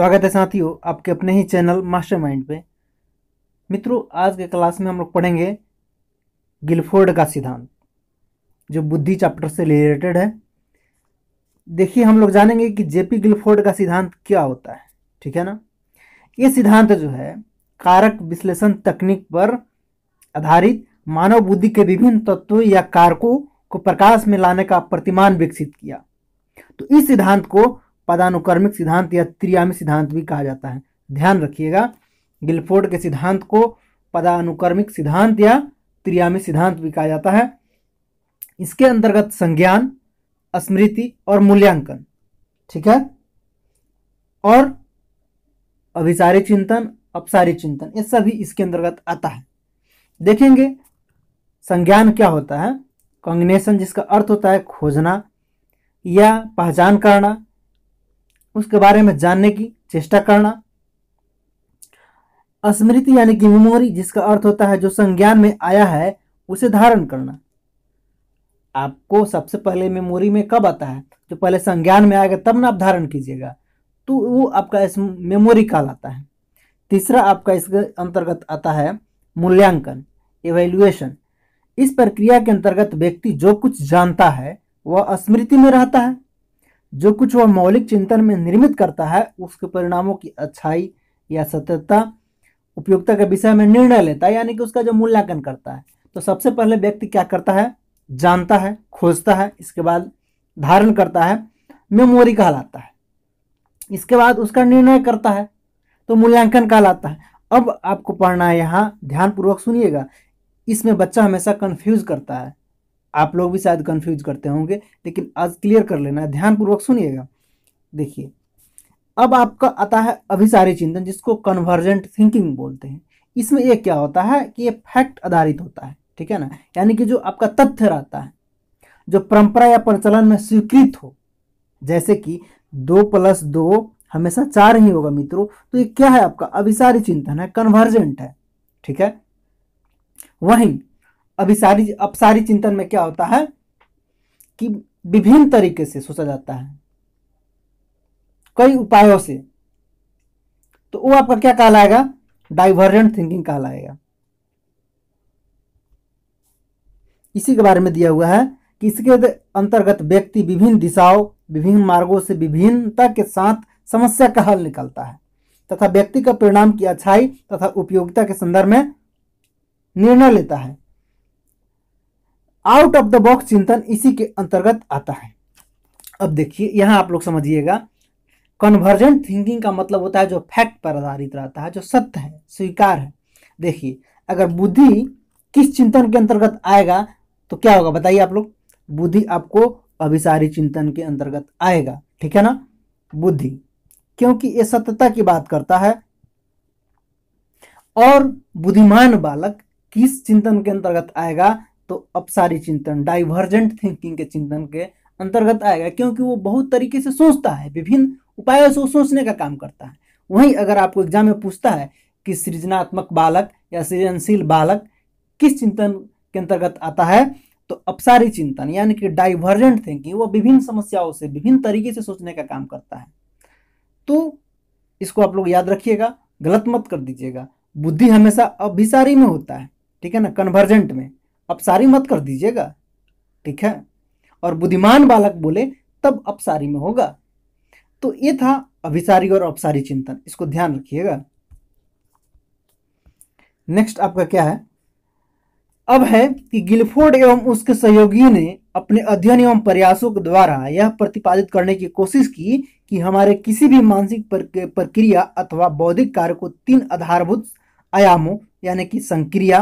स्वागत है साथियों आपके अपने ही चैनल मास्टर माइंड पे मित्रों आज के क्लास में हम लोग पढ़ेंगे गिलफोर्ड का सिद्धांत जो बुद्धि चैप्टर से रिलेटेड है देखिए हम लोग जानेंगे कि जेपी गिलफोर्ड का सिद्धांत क्या होता है ठीक है ना ये सिद्धांत जो है कारक विश्लेषण तकनीक पर आधारित मानव बुद्धि के विभिन्न तत्वों या कारकों को प्रकाश में लाने का प्रतिमान विकसित किया तो इस सिद्धांत को पदानुक्रमिक सिद्धांत या त्रियामी सिद्धांत भी कहा जाता है ध्यान रखिएगा गिलफोर्ड के सिद्धांत को पदानुक्रमिक सिद्धांत या त्रियामी सिद्धांत भी कहा जाता है इसके अंतर्गत संज्ञान स्मृति और मूल्यांकन ठीक है और अभिसारी चिंतन अपसारी चिंतन ये सभी इसके अंतर्गत आता है देखेंगे संज्ञान क्या होता है कॉन्ग्नेशन जिसका अर्थ होता है खोजना या पहचान करना उसके बारे में जानने की चेष्टा करना स्मृति यानी कि मेमोरी जिसका अर्थ होता है जो संज्ञान में आया है उसे धारण करना आपको सबसे पहले मेमोरी में कब आता है जो पहले संज्ञान में आएगा तब ना आप धारण कीजिएगा तो वो आपका इस मेमोरी आता है तीसरा आपका इसके अंतर्गत आता है मूल्यांकन एवेल्युएशन इस प्रक्रिया के अंतर्गत व्यक्ति जो कुछ जानता है वह स्मृति में रहता है जो कुछ वह मौलिक चिंतन में निर्मित करता है उसके परिणामों की अच्छाई या सत्यता उपयोगिता के विषय में निर्णय लेता है यानी कि उसका जो मूल्यांकन करता है तो सबसे पहले व्यक्ति क्या करता है जानता है खोजता है इसके बाद धारण करता है मेमोरी कहलाता है इसके बाद उसका निर्णय करता है तो मूल्यांकन कहलाता है अब आपको पढ़ना है यहाँ ध्यानपूर्वक सुनिएगा इसमें बच्चा हमेशा कंफ्यूज करता है आप लोग भी शायद कंफ्यूज करते होंगे लेकिन आज क्लियर कर लेना ध्यानपूर्वक सुनिएगा देखिए अब आपका आता है अभिसारी चिंतन जिसको कन्वर्जेंट थिंकिंग बोलते हैं इसमें ये क्या होता है कि ये फैक्ट आधारित होता है ठीक है ना यानी कि जो आपका तथ्य रहता है जो परंपरा या प्रचलन में स्वीकृत हो जैसे कि दो प्लस दो हमेशा चार ही होगा मित्रों तो ये क्या है आपका अभिसारी चिंतन है कन्वर्जेंट है ठीक है वहीं अभी सारी अपसारी चिंतन में क्या होता है कि विभिन्न तरीके से सोचा जाता है कई उपायों से तो वो आपका क्या कहलाएगा डाइवर्जेंट थिंकिंग कहलाएगा इसी के बारे में दिया हुआ है कि इसके अंतर्गत व्यक्ति विभिन्न दिशाओं विभिन्न मार्गों से विभिन्नता के साथ समस्या का हल निकलता है तथा व्यक्ति का परिणाम की अच्छाई तथा उपयोगिता के संदर्भ में निर्णय लेता है आउट ऑफ द बॉक्स चिंतन इसी के अंतर्गत आता है अब देखिए यहां आप लोग समझिएगा कन्वर्जेंट थिंकिंग का मतलब होता है जो फैक्ट पर आधारित रहता है जो सत्य है स्वीकार है देखिए अगर बुद्धि किस चिंतन के अंतर्गत आएगा तो क्या होगा बताइए आप लोग बुद्धि आपको अभिसारी चिंतन के अंतर्गत आएगा ठीक है ना बुद्धि क्योंकि यह सत्यता की बात करता है और बुद्धिमान बालक किस चिंतन के अंतर्गत आएगा तो अपसारी चिंतन डाइवर्जेंट थिंकिंग के चिंतन के अंतर्गत आएगा क्योंकि वो बहुत तरीके से सोचता है विभिन्न उपायों से वो सोचने का काम करता है वहीं अगर आपको एग्जाम में पूछता है कि सृजनात्मक बालक या सृजनशील बालक किस चिंतन के अंतर्गत आता है तो अपसारी चिंतन यानी कि डाइवर्जेंट थिंकिंग वो विभिन्न समस्याओं से विभिन्न तरीके से सोचने का काम करता है तो इसको आप लोग याद रखिएगा गलत मत कर दीजिएगा बुद्धि हमेशा अभिसारी में होता है ठीक है ना कन्वर्जेंट में अपसारी मत कर दीजिएगा ठीक है और बुद्धिमान बालक बोले तब अपसारी में होगा तो ये था अभिसारी और अपसारी चिंतन इसको ध्यान रखिएगा नेक्स्ट आपका क्या है अब है कि गिलफोर्ड एवं उसके सहयोगी ने अपने अध्ययन एवं प्रयासों के द्वारा यह प्रतिपादित करने की कोशिश की कि हमारे किसी भी मानसिक प्रक्रिया अथवा बौद्धिक कार्य को तीन आधारभूत आयामों यानी कि संक्रिया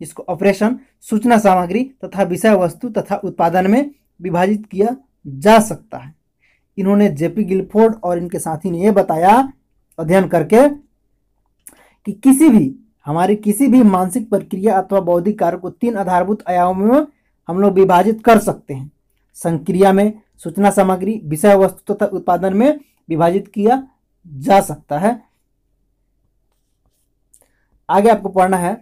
जिसको ऑपरेशन सूचना सामग्री तथा विषय वस्तु तथा उत्पादन में विभाजित किया जा सकता है इन्होंने जेपी गिलफोर्ड और इनके साथी ने यह बताया अध्ययन करके कि किसी भी हमारी किसी भी मानसिक प्रक्रिया अथवा बौद्धिक कार्य को तीन आधारभूत आयामों में हम लोग विभाजित कर सकते हैं संक्रिया में सूचना सामग्री विषय वस्तु तथा उत्पादन में विभाजित किया जा सकता है आगे आपको पढ़ना है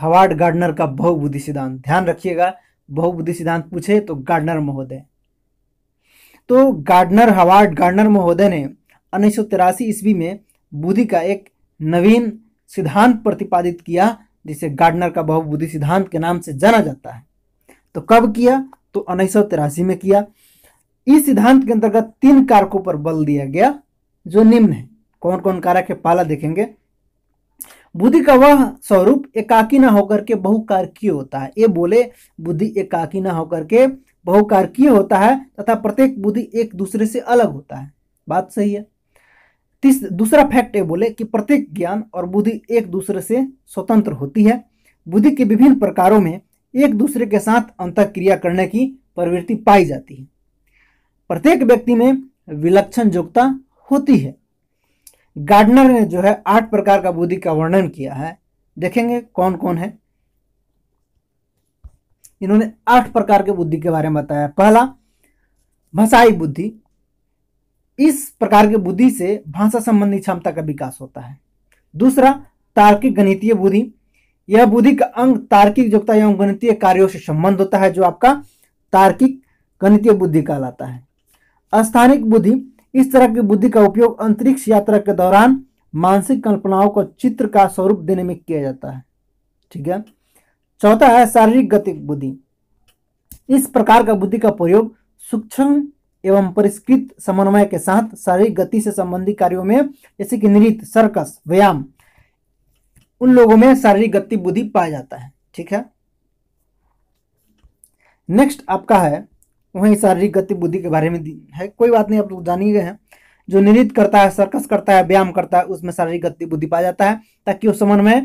हवार्ड गार्डनर का बहुबुद्धि सिद्धांत ध्यान रखिएगा बहुबुद्धि सिद्धांत पूछे तो गार्डनर महोदय तो गार्डनर हवार्ड गार्डनर महोदय ने उन्नीस सौ ईस्वी में बुद्धि का एक नवीन सिद्धांत प्रतिपादित किया जिसे गार्डनर का बहुबुद्धि सिद्धांत के नाम से जाना जाता है तो कब किया तो उन्नीस सौ तिरासी में किया इस सिद्धांत के अंतर्गत तीन कारकों पर बल दिया गया जो निम्न है कौन कौन कारक है पाला देखेंगे बुद्धि का वह स्वरूप एकाकी न होकर के बहुकारकीय होता है ये बोले बुद्धि एकाकी न होकर के बहुकारकीय होता है तथा प्रत्येक बुद्धि एक दूसरे से अलग होता है बात सही है तीस दूसरा फैक्ट ये बोले कि प्रत्येक ज्ञान और बुद्धि एक दूसरे से स्वतंत्र होती है बुद्धि के विभिन्न प्रकारों में एक दूसरे के साथ क्रिया करने की प्रवृत्ति पाई जाती है प्रत्येक व्यक्ति में विलक्षण योग्यता होती है गार्डनर ने जो है आठ प्रकार का बुद्धि का वर्णन किया है देखेंगे कौन कौन है इन्होंने आठ प्रकार के बुद्धि के बारे में बताया पहला भाषाई बुद्धि इस प्रकार की बुद्धि से भाषा संबंधी क्षमता का विकास होता है दूसरा तार्किक गणितीय बुद्धि यह बुद्धि का अंग तार्किक योग्यता एवं गणितीय कार्यों से संबंध होता है जो आपका तार्किक गणितीय बुद्धि कहलाता है स्थानिक बुद्धि इस तरह की बुद्धि का उपयोग अंतरिक्ष यात्रा के दौरान मानसिक कल्पनाओं को चित्र का स्वरूप देने में किया जाता है ठीक है चौथा है शारीरिक गतिक बुद्धि इस प्रकार का बुद्धि का प्रयोग सूक्ष्म एवं परिष्कृत समन्वय के साथ शारीरिक गति से संबंधित कार्यों में जैसे कि नृत्य सर्कस व्यायाम उन लोगों में शारीरिक गति बुद्धि पाया जाता है ठीक है नेक्स्ट आपका है वहीं शारीरिक गतिविधि के बारे में है कोई बात नहीं आप लोग जान ही गए हैं जो नृत्य करता है सर्कस करता है व्यायाम करता है उसमें शारीरिक गतिविधि पाया जाता है ताकि वो समन्वय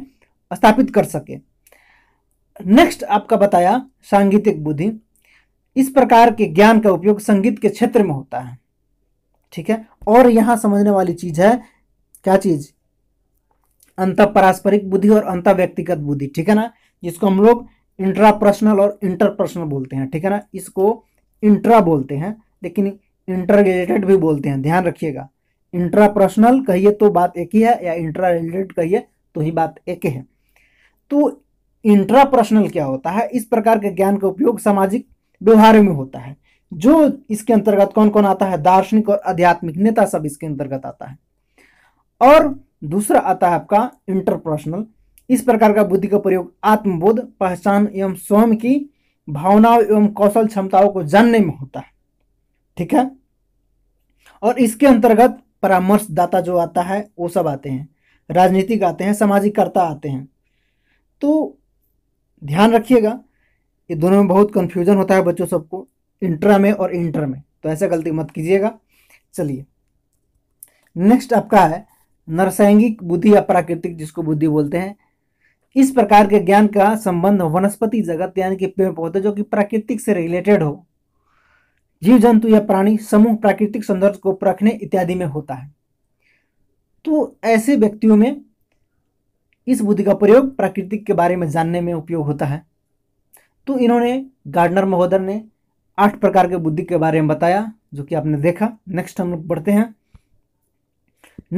स्थापित कर सके नेक्स्ट आपका बताया सांगीतिक बुद्धि इस प्रकार के ज्ञान का उपयोग संगीत के क्षेत्र में होता है ठीक है और यहां समझने वाली चीज है क्या चीज अंत पारस्परिक बुद्धि और अंत व्यक्तिगत बुद्धि ठीक है ना जिसको हम लोग इंट्रापर्सनल और इंटरपर्सनल बोलते हैं ठीक है ना इसको इंट्रा बोलते हैं लेकिन इंटर भी बोलते हैं ध्यान रखिएगा इंट्रा पर्सनल कहिए तो बात एक ही है या इंट्रा रिलेटेड कहिए तो ही बात एक है तो इंट्रा पर्सनल क्या होता है इस प्रकार के ज्ञान का उपयोग सामाजिक व्यवहार में होता है जो इसके अंतर्गत कौन कौन आता है दार्शनिक और आध्यात्मिक नेता सब इसके अंतर्गत आता है और दूसरा आता है आपका इंटरपर्सनल इस प्रकार का बुद्धि का प्रयोग आत्मबोध पहचान एवं स्वयं की भावनाओं एवं कौशल क्षमताओं को जानने में होता है ठीक है और इसके अंतर्गत परामर्शदाता जो आता है वो सब आते हैं राजनीतिक आते हैं सामाजिक कर्ता आते हैं तो ध्यान रखिएगा ये दोनों में बहुत कंफ्यूजन होता है बच्चों सबको इंट्रा में और इंटर में तो ऐसा गलती मत कीजिएगा चलिए नेक्स्ट आपका है नरसैंगिक बुद्धि या प्राकृतिक जिसको बुद्धि बोलते हैं इस प्रकार के ज्ञान का संबंध वनस्पति जगत यानी कि पेड़ पौधे जो कि प्राकृतिक से रिलेटेड हो जीव जंतु या प्राणी समूह प्राकृतिक सौंदर्य को परखने इत्यादि में होता है तो ऐसे व्यक्तियों में इस बुद्धि का प्रयोग प्राकृतिक के बारे में जानने में उपयोग होता है तो इन्होंने गार्डनर महोदय ने आठ प्रकार के बुद्धि के बारे में बताया जो कि आपने देखा नेक्स्ट हम लोग पढ़ते हैं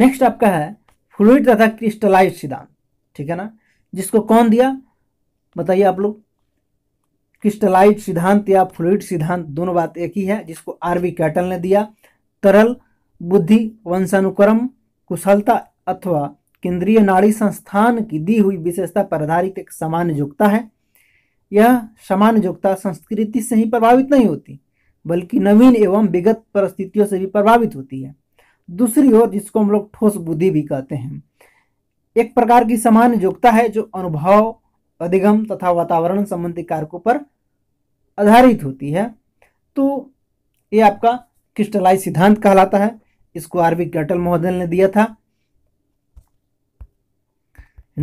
नेक्स्ट आपका है फ्लूड तथा क्रिस्टलाइज सिद्धांत ठीक है ना जिसको कौन दिया बताइए आप लोग क्रिस्टलाइट सिद्धांत या फ्लूड सिद्धांत दोनों बात एक ही है जिसको आर वी कैटल ने दिया तरल बुद्धि वंशानुक्रम कुशलता अथवा केंद्रीय नाड़ी संस्थान की दी हुई विशेषता पर आधारित एक सामान्य योग्यता है यह सामान्य योग्यता संस्कृति से ही प्रभावित नहीं होती बल्कि नवीन एवं विगत परिस्थितियों से भी प्रभावित होती है दूसरी ओर जिसको हम लोग ठोस बुद्धि भी कहते हैं एक प्रकार की समान योग्यता है जो अनुभव अधिगम तथा वातावरण संबंधी कारकों पर आधारित होती है तो ये आपका क्रिस्टलाइज सिद्धांत कहलाता है इसको आरवी गटल महोदय ने दिया था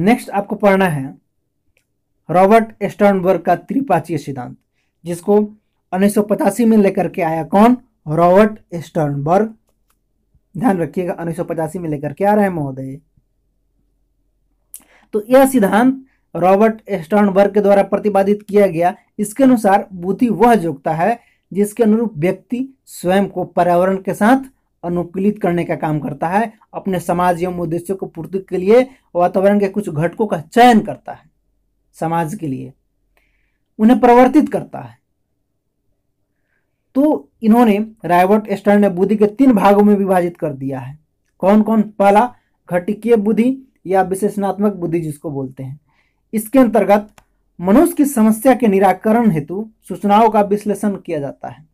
नेक्स्ट आपको पढ़ना है रॉबर्ट एस्टर्नबर्ग का त्रिपाचीय सिद्धांत जिसको उन्नीस में लेकर के आया कौन रॉबर्ट एस्टर्नबर्ग ध्यान रखिएगा उन्नीस में लेकर के आ रहे हैं महोदय तो यह सिद्धांत रॉबर्ट स्टर्नबर्ग के द्वारा प्रतिपादित किया गया इसके अनुसार बुद्धि वह जोगता है जिसके अनुरूप व्यक्ति स्वयं को पर्यावरण के साथ अनुकूलित करने का काम करता है अपने समाज एवं उद्देश्यों को पूर्ति के लिए वातावरण के कुछ घटकों का चयन करता है समाज के लिए उन्हें प्रवर्तित करता है तो इन्होंने रायबर्ट स्टर्न ने बुद्धि के तीन भागों में विभाजित कर दिया है कौन कौन पहला घटकीय बुद्धि या विशेषणात्मक बुद्धि जिसको बोलते हैं इसके अंतर्गत मनुष्य की समस्या के निराकरण हेतु सूचनाओं का विश्लेषण किया जाता है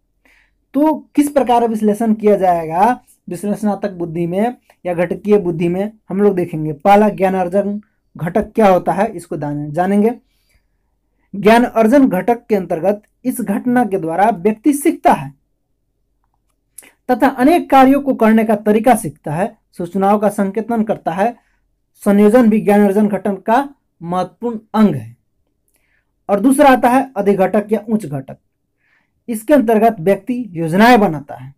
तो किस प्रकार विश्लेषण किया जाएगा विश्लेषणात्मक बुद्धि में या घटकीय बुद्धि में हम लोग देखेंगे पहला ज्ञान अर्जन घटक क्या होता है इसको जानेंगे ज्ञान अर्जन घटक के अंतर्गत इस घटना के द्वारा व्यक्ति सीखता है तथा अनेक कार्यों को करने का तरीका सीखता है सूचनाओं का संकेतन करता है संयोजन भी ज्ञानवर्धन घटन का महत्वपूर्ण अंग है और दूसरा आता है अधिघटक या उच्च घटक इसके अंतर्गत व्यक्ति योजनाएं बनाता है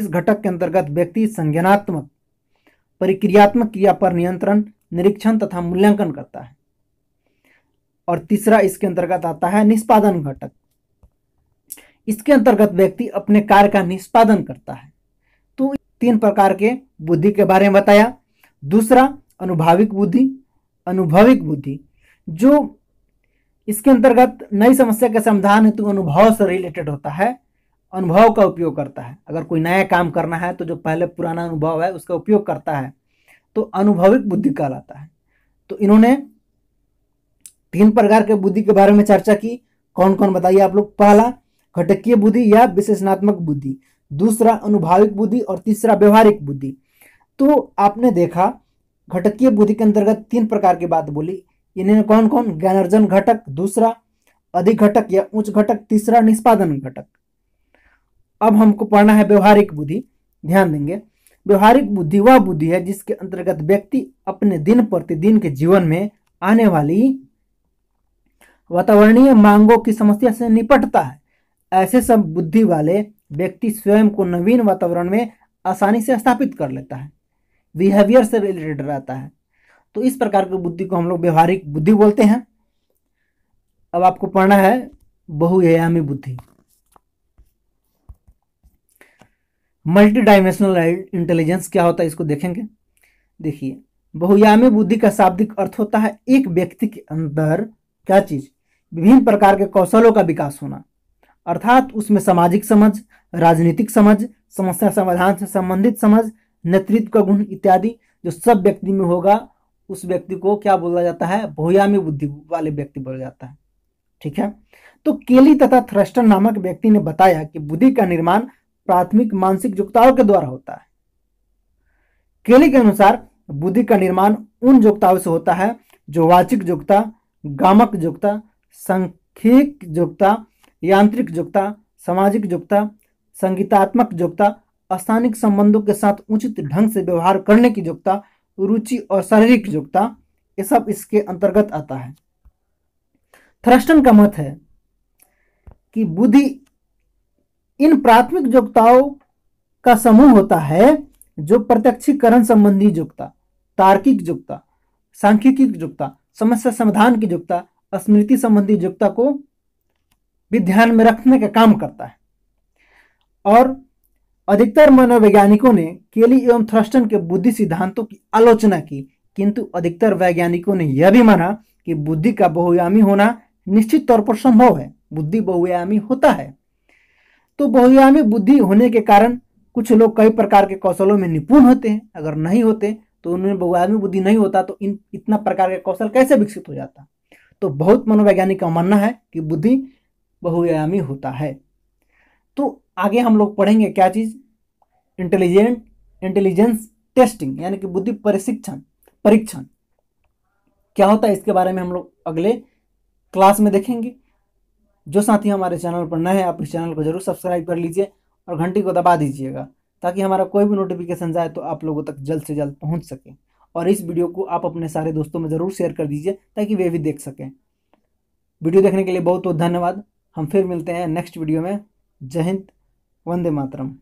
इस घटक के अंतर्गत व्यक्ति संज्ञानात्मक परिक्रियात्मक क्रिया पर नियंत्रण निरीक्षण तथा मूल्यांकन करता है और तीसरा इसके अंतर्गत आता है निष्पादन घटक इसके अंतर्गत व्यक्ति अपने कार्य का निष्पादन करता है तो तीन प्रकार के बुद्धि के बारे में बताया दूसरा अनुभाविक बुद्धि अनुभविक बुद्धि जो इसके अंतर्गत नई समस्या के समाधान हेतु अनुभव से रिलेटेड होता है अनुभव का उपयोग करता है अगर कोई नया काम करना है तो जो पहले पुराना अनुभव है उसका उपयोग करता है तो अनुभविक बुद्धि कहलाता है तो इन्होंने तीन प्रकार के बुद्धि के बारे में चर्चा की कौन कौन बताइए आप लोग पहला घटकीय बुद्धि या विशेषणात्मक बुद्धि दूसरा अनुभाविक बुद्धि और तीसरा व्यवहारिक बुद्धि तो आपने देखा घटकीय बुद्धि के अंतर्गत तीन प्रकार की बात बोली इन्हें कौन कौन ज्ञानार्जन घटक दूसरा अधिघटक या उच्च घटक तीसरा निष्पादन घटक अब हमको पढ़ना है व्यवहारिक बुद्धि ध्यान देंगे व्यवहारिक बुद्धि वह बुद्धि है जिसके अंतर्गत व्यक्ति अपने दिन प्रतिदिन के जीवन में आने वाली वातावरणीय मांगों की समस्या से निपटता है ऐसे सब बुद्धि वाले व्यक्ति स्वयं को नवीन वातावरण में आसानी से स्थापित कर लेता है बिहेवियर से रिलेटेड रहता है तो इस प्रकार की बुद्धि को हम लोग व्यवहारिक बुद्धि बोलते हैं अब आपको पढ़ना है बहुआयामी बुद्धि मल्टी डायमेंशनल इंटेलिजेंस क्या होता है इसको देखेंगे देखिए बहुआयामी बुद्धि का शाब्दिक अर्थ होता है एक व्यक्ति के अंदर क्या चीज विभिन्न प्रकार के कौशलों का विकास होना अर्थात उसमें सामाजिक समझ राजनीतिक समझ समस्या समाधान से संबंधित समझ नेतृत्व का गुण इत्यादि जो सब व्यक्ति में होगा उस व्यक्ति को क्या बोला जाता है भूयामी बुद्धि वाले व्यक्ति बोला जाता है ठीक है तो केली तथा थ्रस्टर नामक व्यक्ति ने बताया कि बुद्धि का निर्माण प्राथमिक मानसिक जुक्ताओं के द्वारा होता है केली के अनुसार बुद्धि का निर्माण उन जुक्ताओं से होता है जो वाचिक जुक्ता गामक जुक्ता संख्यिक योग्यता यांत्रिक जुक्ता सामाजिक जुक्ता संगीतात्मक जुक्ता स्थानिक संबंधों के साथ उचित ढंग से व्यवहार करने की योग्यता रुचि और शारीरिक योग्यता ये सब इसके अंतर्गत आता है थ्रस्टन का मत है कि बुद्धि इन प्राथमिक योग्यताओं का समूह होता है जो प्रत्यक्षीकरण संबंधी योग्यता तार्किक योग्यता सांख्यिकी योग्यता समस्या समाधान की योग्यता स्मृति संबंधी योग्यता को भी ध्यान में रखने का काम करता है और अधिकतर मनोवैज्ञानिकों ने केली एवं थ्रस्टन के बुद्धि सिद्धांतों की आलोचना की किंतु अधिकतर वैज्ञानिकों ने यह भी माना कि बुद्धि का बहुयामी होना निश्चित तौर पर संभव है बुद्धि बहुयामी होता है तो बहुयामी बुद्धि होने के कारण कुछ लोग कई प्रकार के कौशलों में निपुण होते हैं अगर नहीं होते तो उनमें बहुयामी बुद्धि नहीं होता तो इन इतना प्रकार के कौशल कैसे विकसित हो जाता तो बहुत मनोवैज्ञानिक का मानना है कि बुद्धि बहुआयामी होता है आगे हम लोग पढ़ेंगे क्या चीज़ इंटेलिजेंट इंटेलिजेंस टेस्टिंग यानी कि बुद्धि परिशिक्षण परीक्षण क्या होता है इसके बारे में हम लोग अगले क्लास में देखेंगे जो साथी हमारे चैनल पर नए हैं आप इस चैनल को जरूर सब्सक्राइब कर लीजिए और घंटी को दबा दीजिएगा ताकि हमारा कोई भी नोटिफिकेशन जाए तो आप लोगों तक जल्द से जल्द पहुंच सके और इस वीडियो को आप अपने सारे दोस्तों में ज़रूर शेयर कर दीजिए ताकि वे भी देख सकें वीडियो देखने के लिए बहुत बहुत धन्यवाद हम फिर मिलते हैं नेक्स्ट वीडियो में जय हिंद वंदे मातरम